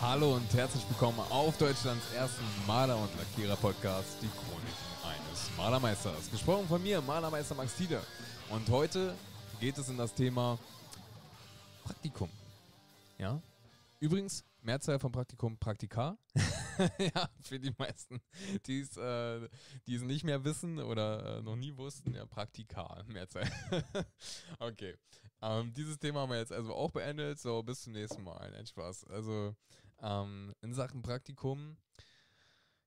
Hallo und herzlich willkommen auf Deutschlands ersten Maler- und Lackierer-Podcast, die Chronik eines Malermeisters. Gesprochen von mir, Malermeister Max Tieder. Und heute geht es in das Thema Praktikum. Ja? Übrigens, Mehrzahl von Praktikum Praktika. ja, für die meisten, die es äh, die's nicht mehr wissen oder äh, noch nie wussten, ja, Praktika, Mehrzahl. okay, ähm, dieses Thema haben wir jetzt also auch beendet. So, bis zum nächsten Mal. Nein, Spaß. Also, ähm, in Sachen Praktikum,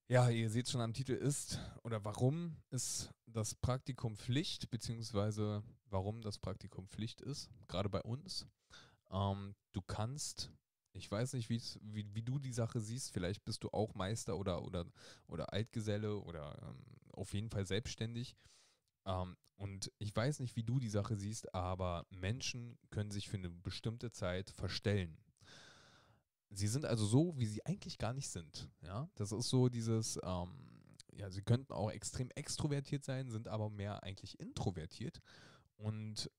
ja, ihr seht schon am Titel ist oder warum ist das Praktikum Pflicht, beziehungsweise warum das Praktikum Pflicht ist, gerade bei uns. Ähm, du kannst ich weiß nicht, wie, wie du die Sache siehst. Vielleicht bist du auch Meister oder, oder, oder Altgeselle oder ähm, auf jeden Fall selbstständig. Ähm, und ich weiß nicht, wie du die Sache siehst, aber Menschen können sich für eine bestimmte Zeit verstellen. Sie sind also so, wie sie eigentlich gar nicht sind. Ja, das ist so dieses, ähm, ja, sie könnten auch extrem extrovertiert sein, sind aber mehr eigentlich introvertiert. Und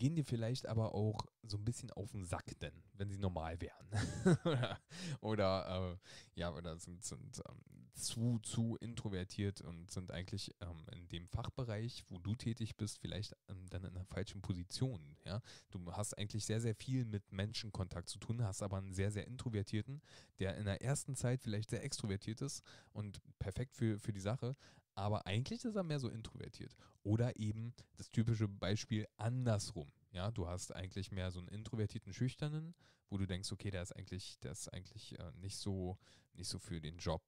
gehen dir vielleicht aber auch so ein bisschen auf den Sack, denn wenn sie normal wären. oder äh, ja, oder sind, sind ähm, zu, zu introvertiert und sind eigentlich ähm, in dem Fachbereich, wo du tätig bist, vielleicht ähm, dann in einer falschen Position. Ja? Du hast eigentlich sehr, sehr viel mit Menschenkontakt zu tun, hast aber einen sehr, sehr introvertierten, der in der ersten Zeit vielleicht sehr extrovertiert ist und perfekt für, für die Sache, aber eigentlich ist er mehr so introvertiert. Oder eben das typische Beispiel andersrum. Ja, du hast eigentlich mehr so einen introvertierten, schüchternen, wo du denkst, okay, der ist eigentlich, der ist eigentlich äh, nicht so, nicht so für den Job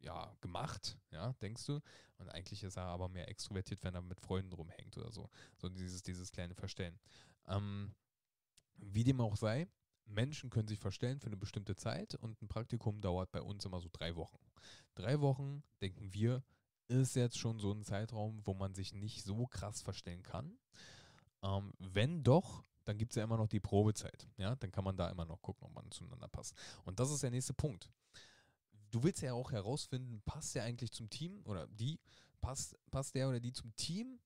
ja, gemacht, ja, denkst du? Und eigentlich ist er aber mehr extrovertiert, wenn er mit Freunden rumhängt oder so. So dieses, dieses kleine Verstellen. Ähm, wie dem auch sei, Menschen können sich verstellen für eine bestimmte Zeit und ein Praktikum dauert bei uns immer so drei Wochen. Drei Wochen denken wir, ist jetzt schon so ein Zeitraum, wo man sich nicht so krass verstellen kann. Ähm, wenn doch, dann gibt es ja immer noch die Probezeit. Ja, dann kann man da immer noch gucken, ob man zueinander passt. Und das ist der nächste Punkt. Du willst ja auch herausfinden, passt der eigentlich zum Team oder die, passt, passt der oder die zum Team?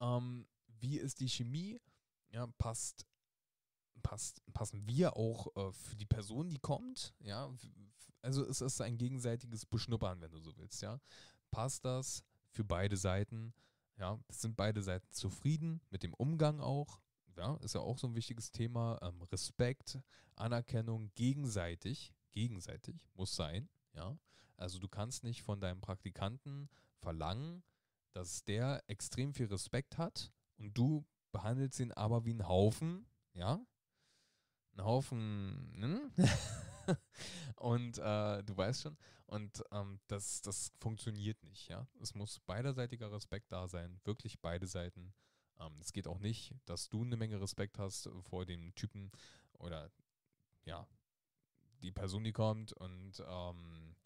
Ähm, wie ist die Chemie? Ja, passt, passt, passen wir auch äh, für die Person, die kommt? Ja, also es ist ein gegenseitiges Beschnuppern, wenn du so willst, ja passt das für beide Seiten. Ja, sind beide Seiten zufrieden mit dem Umgang auch. Ja, ist ja auch so ein wichtiges Thema. Ähm, Respekt, Anerkennung gegenseitig, gegenseitig muss sein. Ja, also du kannst nicht von deinem Praktikanten verlangen, dass der extrem viel Respekt hat und du behandelst ihn aber wie einen Haufen. Ja, einen Haufen. Ne? und äh, du weißt schon, und ähm, das, das funktioniert nicht, ja. Es muss beiderseitiger Respekt da sein, wirklich beide Seiten. Ähm, es geht auch nicht, dass du eine Menge Respekt hast vor dem Typen oder ja, die Person, die kommt und ähm,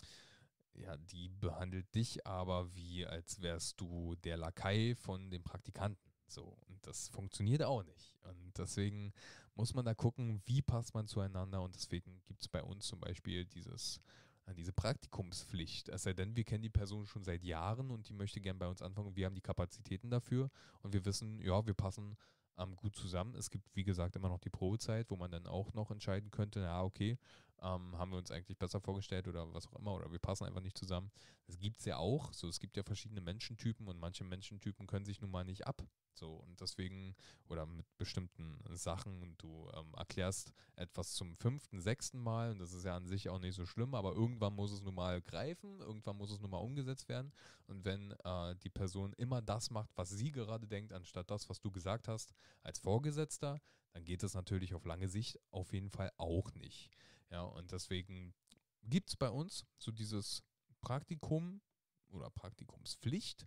ja, die behandelt dich aber wie, als wärst du der Lakai von dem Praktikanten. So, und das funktioniert auch nicht. Und deswegen muss man da gucken, wie passt man zueinander. Und deswegen gibt es bei uns zum Beispiel dieses, äh, diese Praktikumspflicht. Es sei denn, wir kennen die Person schon seit Jahren und die möchte gern bei uns anfangen. wir haben die Kapazitäten dafür und wir wissen, ja, wir passen ähm, gut zusammen. Es gibt, wie gesagt, immer noch die Probezeit, wo man dann auch noch entscheiden könnte, na, okay, ähm, haben wir uns eigentlich besser vorgestellt oder was auch immer, oder wir passen einfach nicht zusammen. Das gibt es ja auch. So, es gibt ja verschiedene Menschentypen und manche Menschentypen können sich nun mal nicht ab. So, und deswegen, oder mit bestimmten Sachen, du ähm, erklärst etwas zum fünften, sechsten Mal, und das ist ja an sich auch nicht so schlimm, aber irgendwann muss es nun mal greifen, irgendwann muss es nun mal umgesetzt werden. Und wenn äh, die Person immer das macht, was sie gerade denkt, anstatt das, was du gesagt hast, als Vorgesetzter, dann geht das natürlich auf lange Sicht auf jeden Fall auch nicht. Ja, und deswegen gibt es bei uns so dieses Praktikum oder Praktikumspflicht.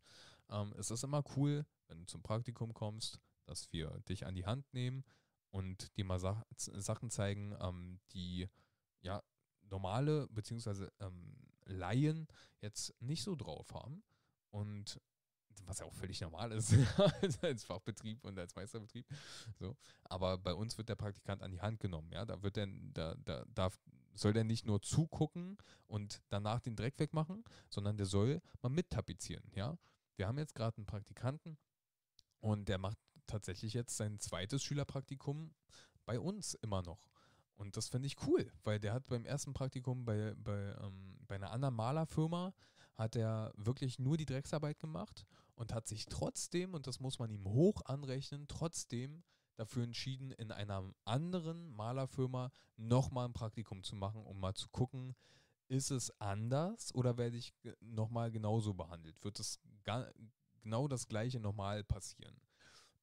Ähm, es ist immer cool, wenn du zum Praktikum kommst, dass wir dich an die Hand nehmen und dir mal Sa Sachen zeigen, ähm, die ja normale bzw. Ähm, Laien jetzt nicht so drauf haben. Und was ja auch völlig normal ist als Fachbetrieb und als Meisterbetrieb. So. Aber bei uns wird der Praktikant an die Hand genommen. Ja? Da, wird der, da, da darf, soll der nicht nur zugucken und danach den Dreck wegmachen, sondern der soll mal mittapizieren. Ja? Wir haben jetzt gerade einen Praktikanten und der macht tatsächlich jetzt sein zweites Schülerpraktikum bei uns immer noch. Und das finde ich cool, weil der hat beim ersten Praktikum bei, bei, ähm, bei einer anderen Malerfirma, hat er wirklich nur die Drecksarbeit gemacht und hat sich trotzdem, und das muss man ihm hoch anrechnen, trotzdem dafür entschieden, in einer anderen Malerfirma nochmal ein Praktikum zu machen, um mal zu gucken, ist es anders oder werde ich nochmal genauso behandelt? Wird es genau das gleiche nochmal passieren?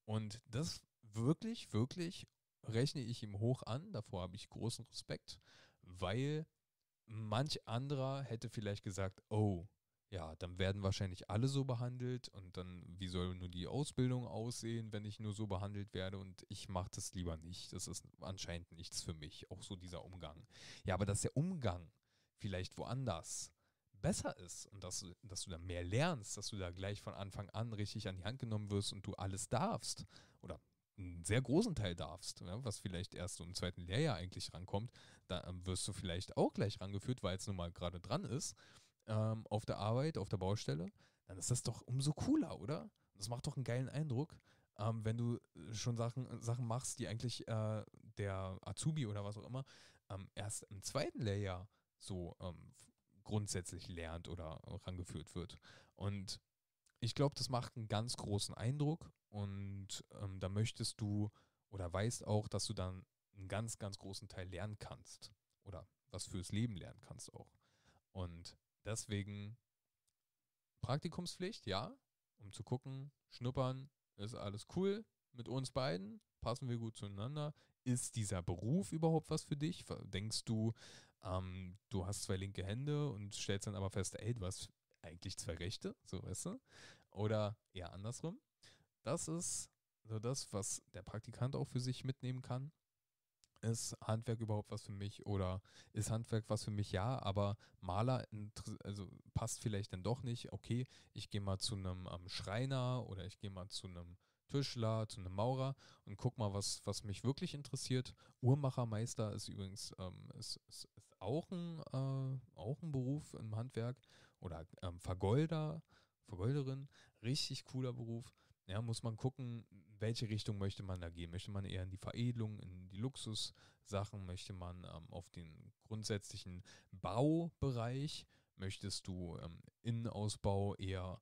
Und das wirklich, wirklich rechne ich ihm hoch an. Davor habe ich großen Respekt, weil manch anderer hätte vielleicht gesagt, oh, ja, dann werden wahrscheinlich alle so behandelt und dann, wie soll nur die Ausbildung aussehen, wenn ich nur so behandelt werde und ich mache das lieber nicht. Das ist anscheinend nichts für mich, auch so dieser Umgang. Ja, aber dass der Umgang vielleicht woanders besser ist und dass, dass du da mehr lernst, dass du da gleich von Anfang an richtig an die Hand genommen wirst und du alles darfst oder einen sehr großen Teil darfst, ja, was vielleicht erst so im zweiten Lehrjahr eigentlich rankommt, da ähm, wirst du vielleicht auch gleich rangeführt, weil es nun mal gerade dran ist ähm, auf der Arbeit, auf der Baustelle, dann ist das doch umso cooler, oder? Das macht doch einen geilen Eindruck, ähm, wenn du äh, schon Sachen, äh, Sachen machst, die eigentlich äh, der Azubi oder was auch immer ähm, erst im zweiten Layer so ähm, grundsätzlich lernt oder rangeführt wird. Und ich glaube, das macht einen ganz großen Eindruck und ähm, da möchtest du oder weißt auch, dass du dann einen ganz, ganz großen Teil lernen kannst oder was fürs Leben lernen kannst auch. Und Deswegen Praktikumspflicht, ja, um zu gucken, schnuppern, ist alles cool mit uns beiden, passen wir gut zueinander. Ist dieser Beruf überhaupt was für dich? Denkst du, ähm, du hast zwei linke Hände und stellst dann aber fest, ey, du hast eigentlich zwei rechte, so weißt du? Oder eher andersrum. Das ist so das, was der Praktikant auch für sich mitnehmen kann ist Handwerk überhaupt was für mich oder ist Handwerk was für mich? Ja, aber Maler also passt vielleicht dann doch nicht. Okay, ich gehe mal zu einem ähm, Schreiner oder ich gehe mal zu einem Tischler, zu einem Maurer und guck mal, was, was mich wirklich interessiert. Uhrmachermeister ist übrigens ähm, ist, ist, ist, auch, ein, äh, auch ein Beruf im Handwerk oder ähm, Vergolder, Vergolderin, richtig cooler Beruf. Ja, muss man gucken, welche Richtung möchte man da gehen. Möchte man eher in die Veredelung, in die Luxussachen? Möchte man ähm, auf den grundsätzlichen Baubereich? Möchtest du ähm, Innenausbau eher,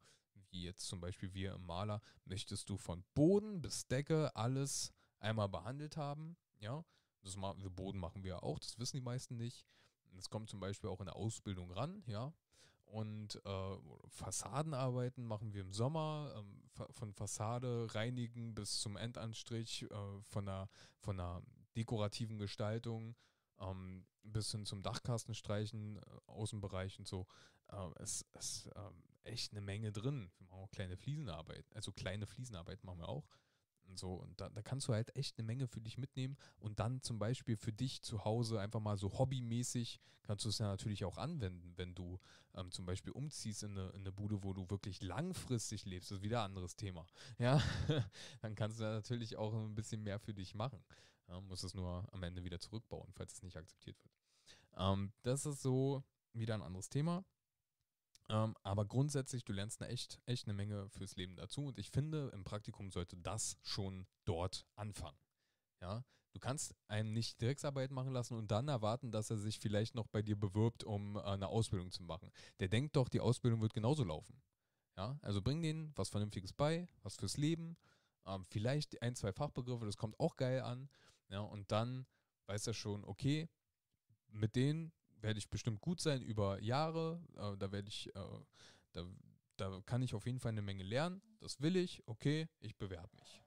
wie jetzt zum Beispiel wir im Maler, möchtest du von Boden bis Decke alles einmal behandelt haben? Ja, das ma Boden machen wir auch, das wissen die meisten nicht. Das kommt zum Beispiel auch in der Ausbildung ran, ja. Und äh, Fassadenarbeiten machen wir im Sommer, ähm, von Fassade reinigen bis zum Endanstrich, äh, von, einer, von einer dekorativen Gestaltung ähm, bis hin zum Dachkasten streichen, äh, Außenbereich und so. Ähm, es äh, ist echt eine Menge drin. Wir machen auch kleine Fliesenarbeit. Also kleine Fliesenarbeit machen wir auch. So. Und da, da kannst du halt echt eine Menge für dich mitnehmen und dann zum Beispiel für dich zu Hause einfach mal so hobbymäßig kannst du es ja natürlich auch anwenden, wenn du ähm, zum Beispiel umziehst in eine, in eine Bude, wo du wirklich langfristig lebst. Das ist wieder ein anderes Thema. Ja, dann kannst du da natürlich auch ein bisschen mehr für dich machen. Ja, musst es nur am Ende wieder zurückbauen, falls es nicht akzeptiert wird. Ähm, das ist so wieder ein anderes Thema. Ähm, aber grundsätzlich, du lernst eine echt, echt eine Menge fürs Leben dazu. Und ich finde, im Praktikum sollte das schon dort anfangen. Ja, du kannst einen nicht Drecksarbeit machen lassen und dann erwarten, dass er sich vielleicht noch bei dir bewirbt, um äh, eine Ausbildung zu machen. Der denkt doch, die Ausbildung wird genauso laufen. Ja, also bring denen was Vernünftiges bei, was fürs Leben, ähm, vielleicht ein, zwei Fachbegriffe, das kommt auch geil an. Ja, und dann weiß er schon, okay, mit denen werde ich bestimmt gut sein über Jahre. Äh, da werde ich, äh, da, da kann ich auf jeden Fall eine Menge lernen. Das will ich, okay, ich bewerbe mich.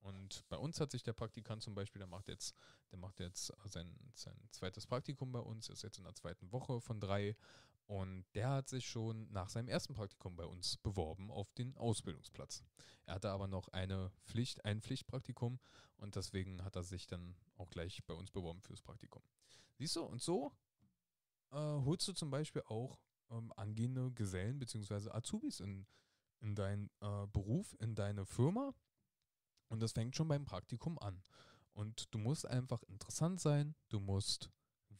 Und bei uns hat sich der Praktikant zum Beispiel, der macht jetzt, der macht jetzt äh, sein, sein zweites Praktikum bei uns, ist jetzt in der zweiten Woche von drei und der hat sich schon nach seinem ersten Praktikum bei uns beworben auf den Ausbildungsplatz. Er hatte aber noch eine Pflicht, ein Pflichtpraktikum und deswegen hat er sich dann auch gleich bei uns beworben fürs Praktikum. Siehst du, und so äh, holst du zum Beispiel auch ähm, angehende Gesellen bzw. Azubis in, in deinen äh, Beruf, in deine Firma. Und das fängt schon beim Praktikum an. Und du musst einfach interessant sein, du musst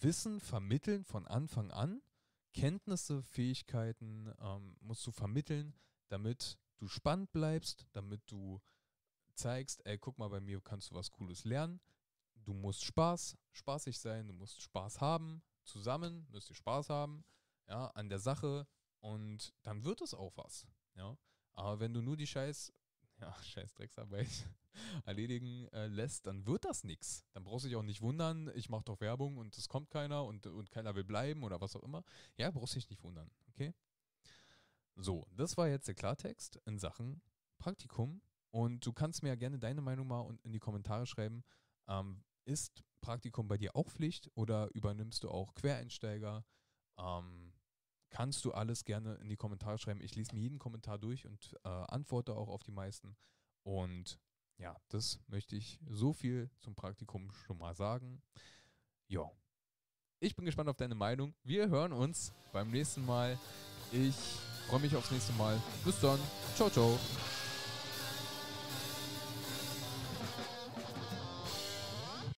Wissen vermitteln von Anfang an, Kenntnisse, Fähigkeiten ähm, musst du vermitteln, damit du spannend bleibst, damit du zeigst, ey, guck mal, bei mir kannst du was Cooles lernen. Du musst Spaß, spaßig sein, du musst Spaß haben, zusammen, müsst ihr Spaß haben, ja, an der Sache und dann wird es auch was, ja. Aber wenn du nur die scheiß, ja, scheiß Drecksarbeit erledigen äh, lässt, dann wird das nichts. Dann brauchst du dich auch nicht wundern, ich mache doch Werbung und es kommt keiner und, und keiner will bleiben oder was auch immer. Ja, brauchst dich nicht wundern, okay? So, das war jetzt der Klartext in Sachen Praktikum und du kannst mir ja gerne deine Meinung mal in die Kommentare schreiben. Ähm, ist Praktikum bei dir auch Pflicht oder übernimmst du auch Quereinsteiger? Ähm, kannst du alles gerne in die Kommentare schreiben. Ich lese mir jeden Kommentar durch und äh, antworte auch auf die meisten. Und ja, das möchte ich so viel zum Praktikum schon mal sagen. Ja, ich bin gespannt auf deine Meinung. Wir hören uns beim nächsten Mal. Ich freue mich aufs nächste Mal. Bis dann. Ciao, ciao.